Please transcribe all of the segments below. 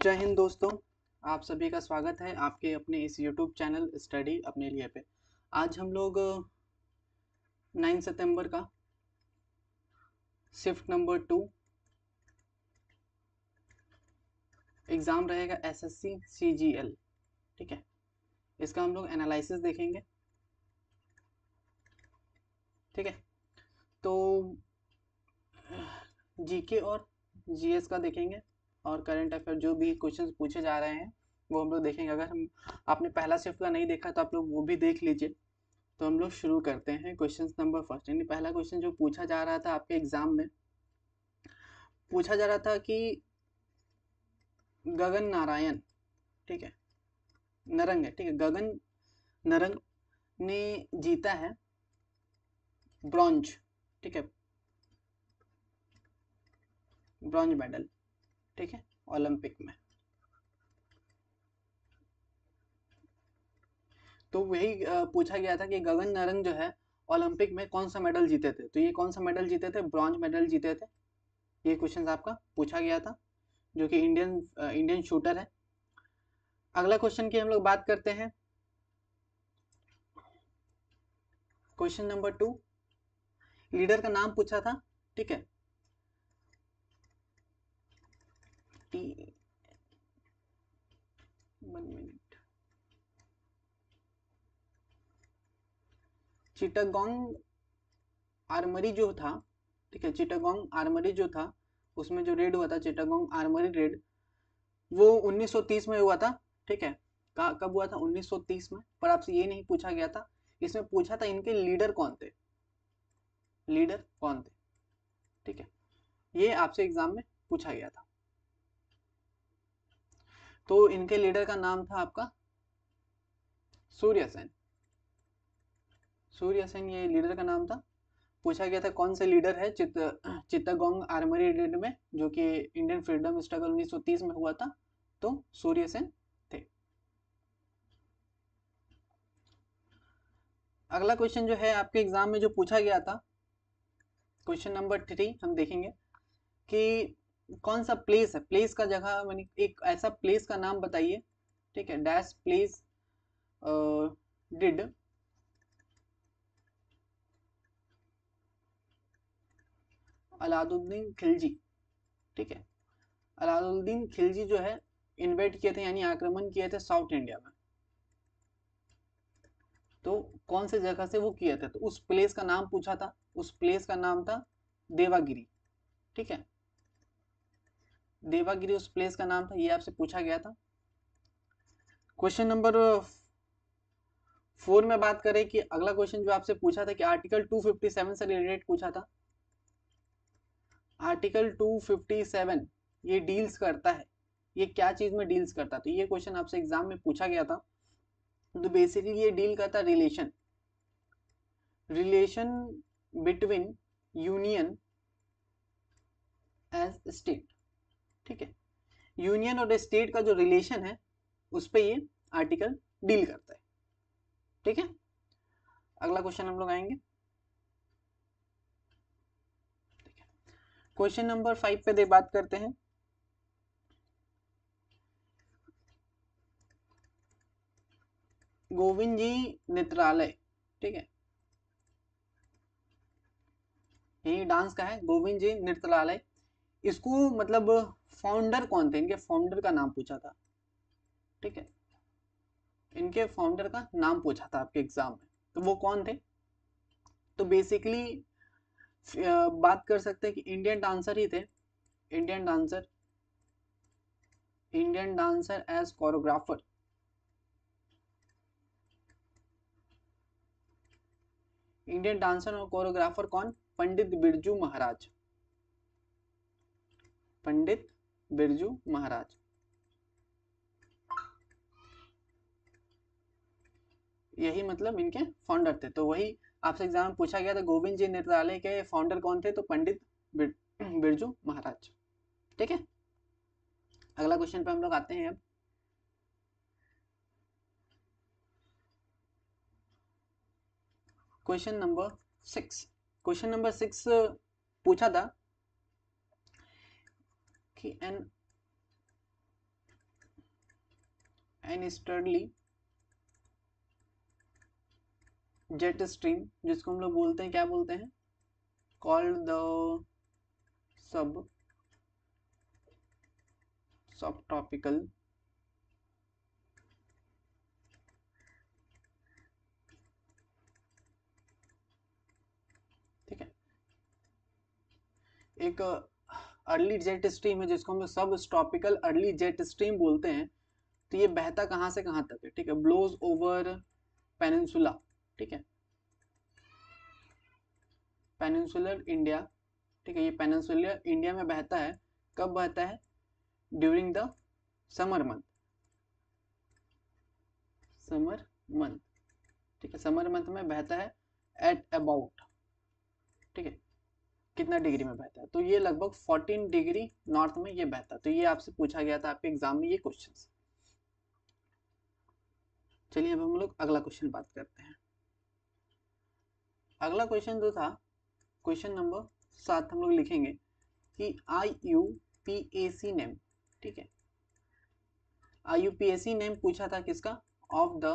जय हिंद दोस्तों आप सभी का स्वागत है आपके अपने इस यूट्यूब चैनल स्टडी अपने लिए पे आज हम लोग 9 सितंबर का शिफ्ट नंबर टू एग्ज़ाम रहेगा एसएससी सीजीएल ठीक है इसका हम लोग एनालिसिस देखेंगे ठीक है तो जीके और जीएस का देखेंगे और करंट अफेयर जो भी क्वेश्चन पूछे जा रहे हैं वो हम लोग देखेंगे अगर हम आपने पहला शिफ्ट का नहीं देखा तो आप लोग वो भी देख लीजिए तो हम लोग शुरू करते हैं क्वेश्चन नंबर फर्स्ट यानी पहला क्वेश्चन जो पूछा जा रहा था आपके एग्ज़ाम में पूछा जा रहा था कि गगन नारायण ठीक है नरंग है ठीक है गगन नरंग ने जीता है ब्रॉन्ज ठीक है ब्रॉन्ज मेडल ठीक है ओलंपिक में तो वही पूछा गया था कि गगन नारंग जो है ओलंपिक में कौन सा मेडल जीते थे तो ये कौन सा मेडल जीते थे ब्रॉन्ज मेडल जीते थे ये क्वेश्चन आपका पूछा गया था जो कि इंडियन इंडियन शूटर है अगला क्वेश्चन की हम लोग बात करते हैं क्वेश्चन नंबर टू लीडर का नाम पूछा था ठीक है वन मिनट चिटागोंग आर्मरी जो था ठीक है चिटागोंग आर्मरी जो था उसमें जो रेड हुआ था चिटागोंग आर्मरी रेड वो 1930 में हुआ था ठीक है कब हुआ था 1930 में पर आपसे ये नहीं पूछा गया था इसमें पूछा था इनके लीडर कौन थे लीडर कौन थे ठीक है ये आपसे एग्जाम में पूछा गया था तो इनके लीडर का नाम था आपका सूर्य सेन सूर्य सेन ये लीडर का नाम था पूछा गया था कौन से लीडर है चित चित्तागोंग आर्मरी रेड में जो कि इंडियन फ्रीडम स्ट्रगल 1930 में हुआ था तो सूर्य सेन थे अगला क्वेश्चन जो है आपके एग्जाम में जो पूछा गया था क्वेश्चन नंबर थ्री हम देखेंगे कि कौन सा प्लेस है प्लेस का जगह मैंने एक ऐसा प्लेस का नाम बताइए ठीक है dash place did Alauddin Khilji ठीक है अलादुद्दीन खिलजी जो है इन्वेट किए थे यानी आक्रमण किए थे साउथ इंडिया में तो कौन से जगह से वो किए थे तो उस प्लेस का नाम पूछा था उस प्लेस का नाम था देवागिरी ठीक है देवागिरी उस प्लेस का नाम था ये आपसे पूछा गया था क्वेश्चन नंबर फोर में बात करें कि अगला क्वेश्चन जो आपसे पूछा था कि आर्टिकल 257 से रिलेटेड पूछा था आर्टिकल 257 ये डील्स करता है ये क्या चीज में डील्स करता है तो ये क्वेश्चन आपसे एग्जाम में पूछा गया था तो बेसिकली ये डील करता relation relation between union as state ठीक है यूनियन और स्टेट का जो रिलेशन है उस पर ये आर्टिकल डील करता है ठीक है अगला क्वेश्चन हम लोग आएंगे क्वेश्चन नंबर फाइव पे दे बात करते हैं गोविंद जी नेत्रालय ठीक है यही डांस का है गोविंद जी नेत्रालय इसको मतलब फाउंडर कौन थे इनके फाउंडर का नाम पूछा था ठीक है इनके फाउंडर का नाम पूछा था आपके एग्जाम में तो वो कौन थे तो बेसिकली बात कर सकते हैं कि इंडियन डांसर ही थे Indian dancer Indian dancer as choreographer Indian dancer और कोरियोग्राफर कौन पंडित बिरजू महाराज पंडित बिरजू महाराज यही मतलब इनके फाउंडर थे तो वही आपसे एग्जाम पूछा गया था गोविंद जी नेत्रालय के फाउंडर कौन थे तो पंडित बिरजू महाराज ठीक है अगला क्वेश्चन पे हम लोग आते हैं अब question number six question number six पूछा था कि an an easterly jet stream जिसको हम लोग बोलते हैं क्या बोलते हैं कॉल्ड द सब सब टॉपिकल ठीक है एक अर्ली जेट स्ट्रीम है जिसको हम लोग सब स्टॉपिकल अर्ली जेट स्ट्रीम बोलते हैं तो ये बहता कहाँ से कहाँ तक है ठीक है ब्लोज ओवर पेनिनसुला ठीक है पेनिनसुलर इंडिया ठीक है ये पेनिनसुलर इंडिया में बहता है कब बहता है during the summer month summer month ठीक है समर मंथ में बहता है एट अबाउट ठीक है कितना डिग्री में बहता है तो ये लगभग 14 डिग्री नॉर्थ में ये बहता है तो ये आपसे पूछा गया था आपके एग्जाम में ये क्वेश्चन चलिए अब हम लोग अगला क्वेश्चन बात करते हैं अगला क्वेश्चन जो था क्वेश्चन नंबर सात हम लोग लिखेंगे कि I U P A C name ठीक है I U P A C name पूछा था किसका ऑफ द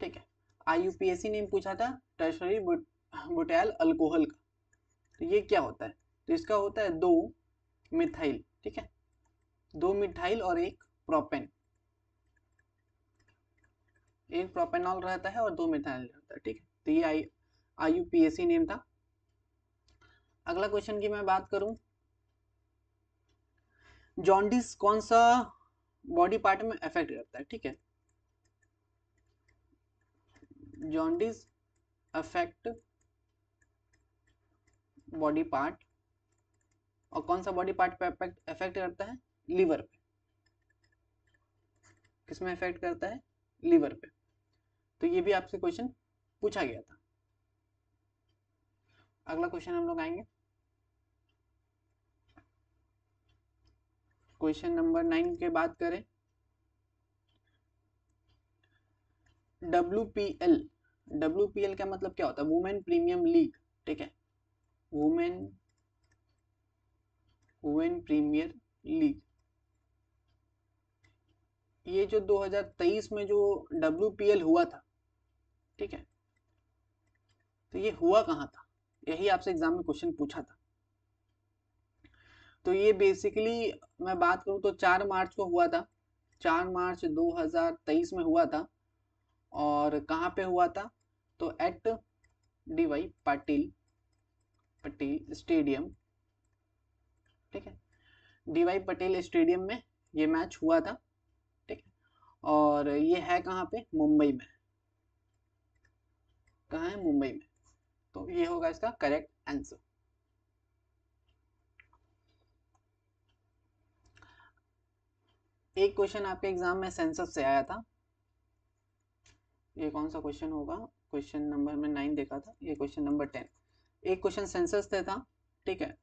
ठीक है आईयूपीएसी ने पूछा था टर्शरी बुटैल अल्कोहल का तो ये क्या होता है तो इसका होता है दो मिथाइल ठीक है दो मिथाइल और एक प्रोपेन एक प्रोपेनॉल रहता है और दो मिथाइल रहता है ठीक है तो ये I I U P S C name था अगला क्वेश्चन की मैं बात करूं जॉन्डिस कौन सा बॉडी पार्ट में अफेक्ट करता है ठीक है जॉन्डिस अफेक्ट बॉडी पार्ट और कौन सा बॉडी पार्ट पे अफेक्ट करता है लीवर पे किसमें अफेक्ट करता है लीवर पे तो ये भी आपसे क्वेश्चन पूछा गया था अगला क्वेश्चन हम लोग आएंगे क्वेश्चन नंबर नाइन के बात करें W P L W P L का मतलब क्या होता है वुमेन प्रीमियम लीग ठीक है वुमेन वुमेन प्रीमियर लीग ये जो 2023 में जो डब्ल्यू हुआ था ठीक है तो ये हुआ कहाँ था यही आपसे एग्जाम में क्वेश्चन पूछा था तो ये बेसिकली मैं बात करूँ तो 4 मार्च को हुआ था 4 मार्च 2023 में हुआ था और कहाँ पे हुआ था तो at D Y Patil Patel stadium ठीक है डी वाई पटेल स्टेडियम में ये मैच हुआ था ठीक है और ये है कहाँ पे मुंबई में कहा है मुंबई में तो ये होगा इसका करेक्ट आंसर एक क्वेश्चन आपके एग्जाम में सेंसस से आया था ये कौन सा क्वेश्चन होगा क्वेश्चन नंबर में नाइन देखा था ये क्वेश्चन नंबर टेन एक क्वेश्चन सेंसस थे था ठीक है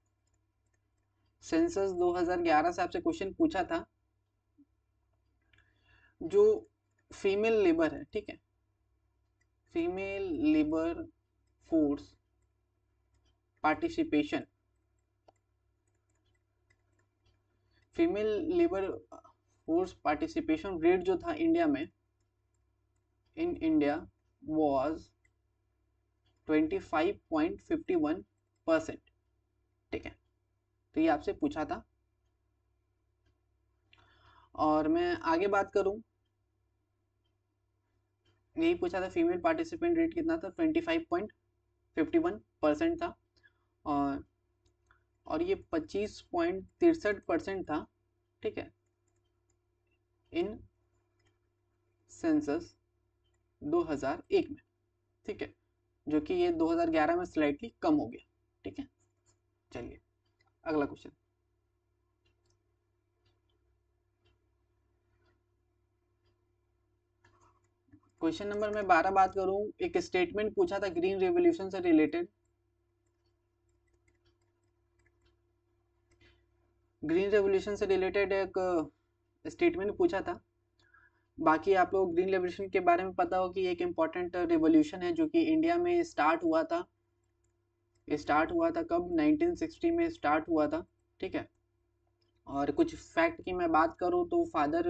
सेंसस 2011 से आपसे क्वेश्चन पूछा था जो फीमेल लेबर है ठीक है female labour force participation female labour force participation rate जो था इंडिया में in India was 25.51 परसेंट ठीक है तो ये आपसे पूछा था और मैं आगे बात करूं यही पूछा था फीमेल पार्टिसिपेंट रेट कितना था 25.51 परसेंट था और और ये पच्चीस पॉइंट तिरसठ परसेंट था ठीक है इन सेंसस 2001 में ठीक है जो कि ये 2011 में स्लाइटली कम हो गया ठीक है चलिए अगला क्वेश्चन क्वेश्चन नंबर मैं बारह बात करूं एक स्टेटमेंट पूछा था ग्रीन रेवोल्यूशन से रिलेटेड ग्रीन रेवोल्यूशन से रिलेटेड एक स्टेटमेंट पूछा था बाकी आप लोग ग्रीन रेवोल्यूशन के बारे में पता हो कि एक इम्पॉर्टेंट रेवोल्यूशन है जो कि इंडिया में स्टार्ट हुआ था स्टार्ट हुआ था कब 1960 में स्टार्ट हुआ था ठीक है और कुछ फैक्ट की मैं बात करूँ तो फादर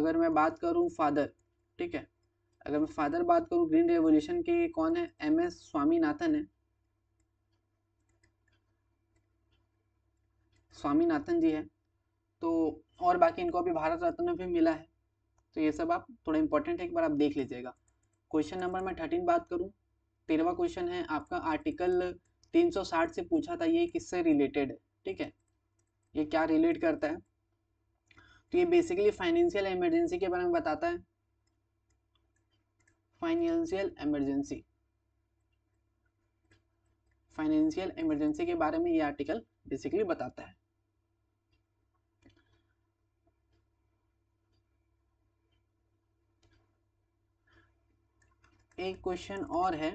अगर मैं बात करूँ फादर ठीक है अगर मैं फादर बात करूँ ग्रीन रेवोल्यूशन के कौन है एम एस स्वामीनाथन है स्वामीनाथन जी है तो और बाकी इनको अभी भारत रत्न भी मिला है तो ये सब आप थोड़ा इंपॉर्टेंट है एक बार आप देख लीजिएगा क्वेश्चन नंबर मैं थर्टीन बात करूँ तेरहवा क्वेश्चन है आपका आर्टिकल 360 से पूछा था ये किससे रिलेटेड है ठीक है ये क्या रिलेट करता है तो ये बेसिकली फाइनेंशियल इमरजेंसी के बारे में बताता है फाइनेंशियल इमरजेंसी फाइनेंशियल इमरजेंसी के बारे में ये आर्टिकल बेसिकली बताता है एक क्वेश्चन और है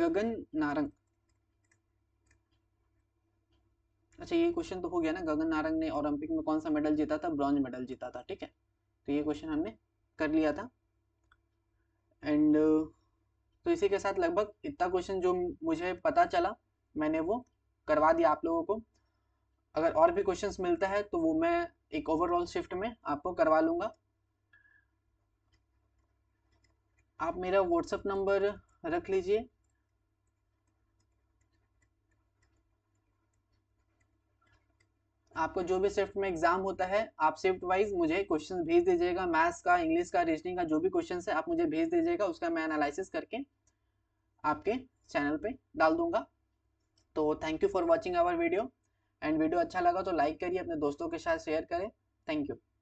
गगन नारंग अच्छा ये क्वेश्चन तो हो गया ना गगन नारंग ने ओलंपिक में कौन सा मेडल जीता था ब्रॉन्ज मेडल जीता था ठीक है तो ये क्वेश्चन हमने कर लिया था एंड तो इसी के साथ लगभग इतना क्वेश्चन जो मुझे पता चला मैंने वो करवा दिया आप लोगों को अगर और भी क्वेश्चंस मिलता है तो वो मैं एक ओवरऑल शिफ्ट में आपको करवा लूंगा आप मेरा व्हाट्सअप नंबर रख लीजिए आपको जो भी शिफ्ट में एग्जाम होता है आप शिफ्ट वाइज मुझे क्वेश्चन भेज दीजिएगा मैथ्स का इंग्लिश का रीजनिंग का जो भी क्वेश्चन है आप मुझे भेज दीजिएगा उसका मैं एनालिसिस करके आपके चैनल पे डाल दूंगा तो thank you for watching our video and video अच्छा लगा तो लाइक करिए अपने दोस्तों के साथ शेयर करें थैंक यू